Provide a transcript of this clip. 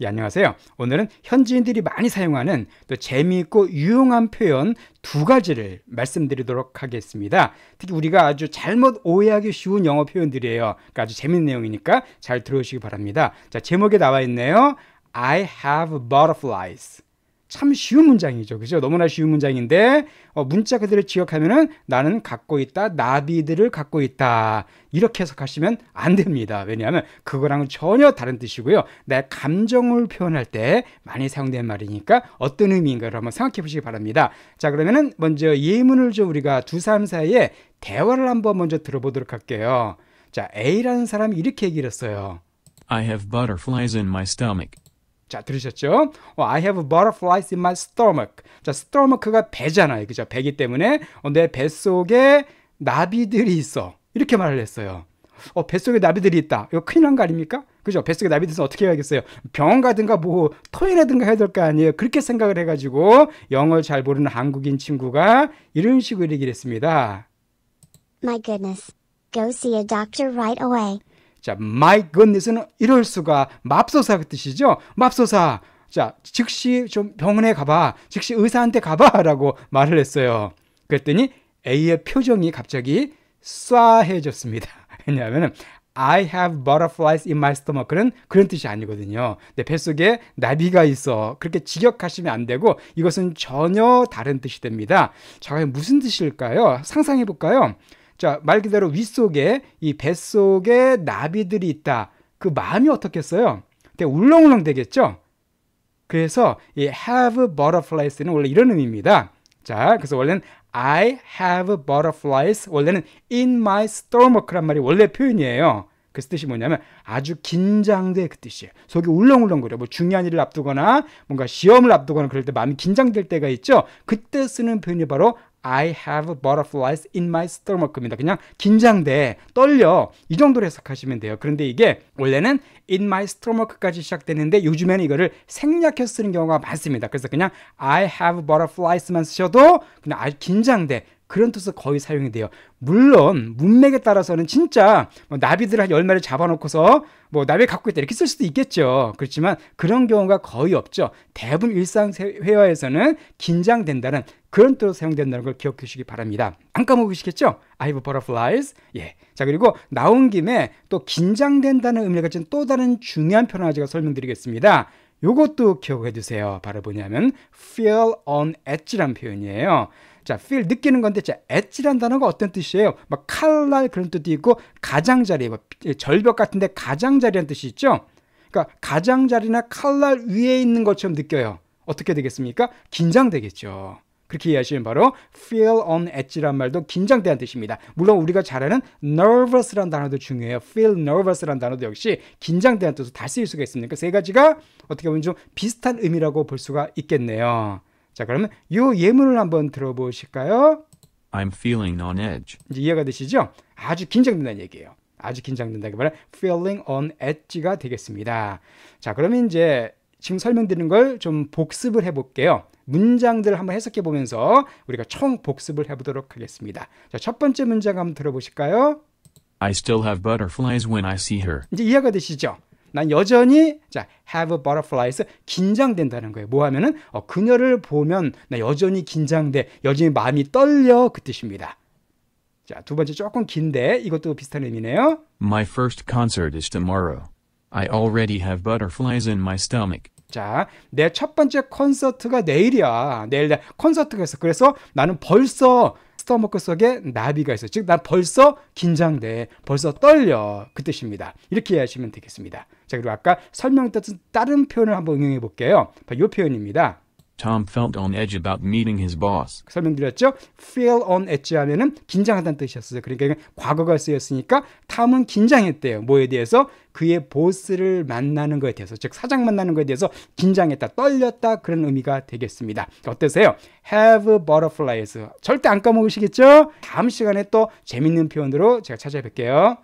예, 안녕하세요. 오늘은 현지인들이 많이 사용하는 또 재미있고 유용한 표현 두 가지를 말씀드리도록 하겠습니다. 특히 우리가 아주 잘못 오해하기 쉬운 영어 표현들이에요. 그러니까 아주 재밌는 내용이니까 잘 들어오시기 바랍니다. 자, 제목에 나와 있네요. I have butterflies. 참 쉬운 문장이죠. 그죠? 너무나 쉬운 문장인데, 어, 문자 그대로 지역하면은 나는 갖고 있다, 나비들을 갖고 있다. 이렇게 해석하시면 안 됩니다. 왜냐하면 그거랑은 전혀 다른 뜻이고요. 내 감정을 표현할 때 많이 사용된 말이니까 어떤 의미인가를 한번 생각해 보시기 바랍니다. 자, 그러면은 먼저 예문을 좀 우리가 두 사람 사이에 대화를 한번 먼저 들어보도록 할게요. 자, A라는 사람이 이렇게 얘기를 했어요. I have butterflies in my stomach. 자, 들으셨죠? 어, I have butterflies in my stomach. 자, stomach가 배잖아요. 그죠? 배기 때문에 어, 내 뱃속에 나비들이 있어. 이렇게 말을 했어요. 어, 뱃속에 나비들이 있다. 이거 큰일 난 거 아닙니까? 그죠? 뱃속에 나비 들면 어떻게 해야겠어요? 병 가든가 뭐 토해내든가 해야 될 거 아니에요? 그렇게 생각을 해가지고 영어를 잘 모르는 한국인 친구가 이런 식으로 얘기를 했습니다. My goodness. Go see a doctor right away. 자, my goodness는 이럴 수가 맙소사 그 뜻이죠. 맙소사. 자, 즉시 좀 병원에 가봐. 즉시 의사한테 가봐라고 말을 했어요. 그랬더니 A의 표정이 갑자기 쏴해졌습니다. 왜냐하면 I have butterflies in my stomach는 그런 뜻이 아니거든요. 내 뱃속에 나비가 있어. 그렇게 직역하시면 안 되고 이것은 전혀 다른 뜻이 됩니다. 자, 과 무슨 뜻일까요? 상상해 볼까요? 자, 말 그대로 위속에이 뱃속에 나비들이 있다. 그 마음이 어떻겠어요? 되게 울렁울렁 되겠죠? 그래서 이 have butterflies는 원래 이런 의미입니다. 자, 그래서 원래는 I have butterflies 원래는 in my stomach란 말이 원래 표현이에요. 그 뜻이 뭐냐면 아주 긴장돼 그 뜻이에요. 속이 울렁울렁거려. 뭐 중요한 일을 앞두거나 뭔가 시험을 앞두거나 그럴 때 마음이 긴장될 때가 있죠. 그때 쓰는 표현이 바로 I have butterflies in my stomach입니다. 그냥 긴장돼, 떨려 이 정도로 해석하시면 돼요. 그런데 이게 원래는 in my stomach까지 시작되는데 요즘에는 이거를 생략해서 쓰는 경우가 많습니다. 그래서 그냥 I have butterflies만 쓰셔도 그냥 아 긴장돼, 그런 뜻으로 거의 사용이 돼요. 물론 문맥에 따라서는 진짜 뭐 나비들 한 열마리 잡아놓고서 뭐 나비 갖고 있다 이렇게 쓸 수도 있겠죠. 그렇지만 그런 경우가 거의 없죠. 대부분 일상 회화에서는 긴장된다는 그런 뜻으로 사용된다는 걸 기억해 주시기 바랍니다. 안 까먹으시겠죠? I've butterflies. 예. 자, 그리고 나온 김에 또 긴장된다는 의미를 가진 또 다른 중요한 표현을 제가 설명드리겠습니다. 요것도 기억해 두세요. 바로 뭐냐면 feel on edge란 표현이에요. 자, feel 느끼는 건데 자, 엣지란 단어가 어떤 뜻이에요? 막 뭐 칼날 그런 뜻도 있고 가장자리, 뭐 절벽 같은데 가장자리란 뜻이 있죠. 그러니까 가장자리나 칼날 위에 있는 것처럼 느껴요. 어떻게 되겠습니까? 긴장되겠죠. 그렇게 이해하시면 바로 feel on edge란 말도 긴장되는 뜻입니다. 물론 우리가 잘 아는 nervous란 단어도 중요해요. feel nervous란 단어도 역시 긴장되는 뜻으로 다 쓰일 수가 있습니다. 그러니까 세 가지가 어떻게 보면 좀 비슷한 의미라고 볼 수가 있겠네요. 자, 그러면 요 예문을 한번 들어보실까요? I'm feeling on edge. 이제 이해가 되시죠? 아주 긴장된다는 얘기예요. 아주 긴장된다기보다 feeling on edge가 되겠습니다. 자, 그러면 이제 지금 설명드린 걸좀 복습을 해볼게요. 문장들을 한번 해석해 보면서 우리가 총 복습을 해보도록 하겠습니다. 자, 첫 번째 문장 한번 들어보실까요? I still have butterflies when I see her. 이제 이해가 되시죠? 난 여전히 자 have a butterflies 긴장된다는 거예요. 뭐 하면은 어, 그녀를 보면 나 여전히 긴장돼, 여전히 마음이 떨려 그 뜻입니다. 자, 두 번째 조금 긴데 이것도 비슷한 의미네요. My first concert is tomorrow. I already have butterflies in my stomach. 자, 내 첫 번째 콘서트가 내일이야. 내일 콘서트가 있어. 그래서 나는 벌써 스톰워크 속에 나비가 있어. 즉, 난 벌써 긴장돼. 벌써 떨려. 그 뜻입니다. 이렇게 이해하시면 되겠습니다. 자, 그리고 아까 설명했던 다른 표현을 한번 응용해 볼게요. 이 표현입니다. Tom felt on edge about meeting his boss. 그 설명드렸죠? feel on edge 하면은 긴장하다는 뜻이었어요. 그러니까 과거가 쓰였으니까 탐은 긴장했대요. 뭐에 대해서? 그의 보스를 만나는 것에 대해서, 즉 사장 만나는 것에 대해서 긴장했다, 떨렸다 그런 의미가 되겠습니다. 어떠세요? Have butterflies. 절대 안 까먹으시겠죠? 다음 시간에 또 재밌는 표현으로 제가 찾아뵐게요.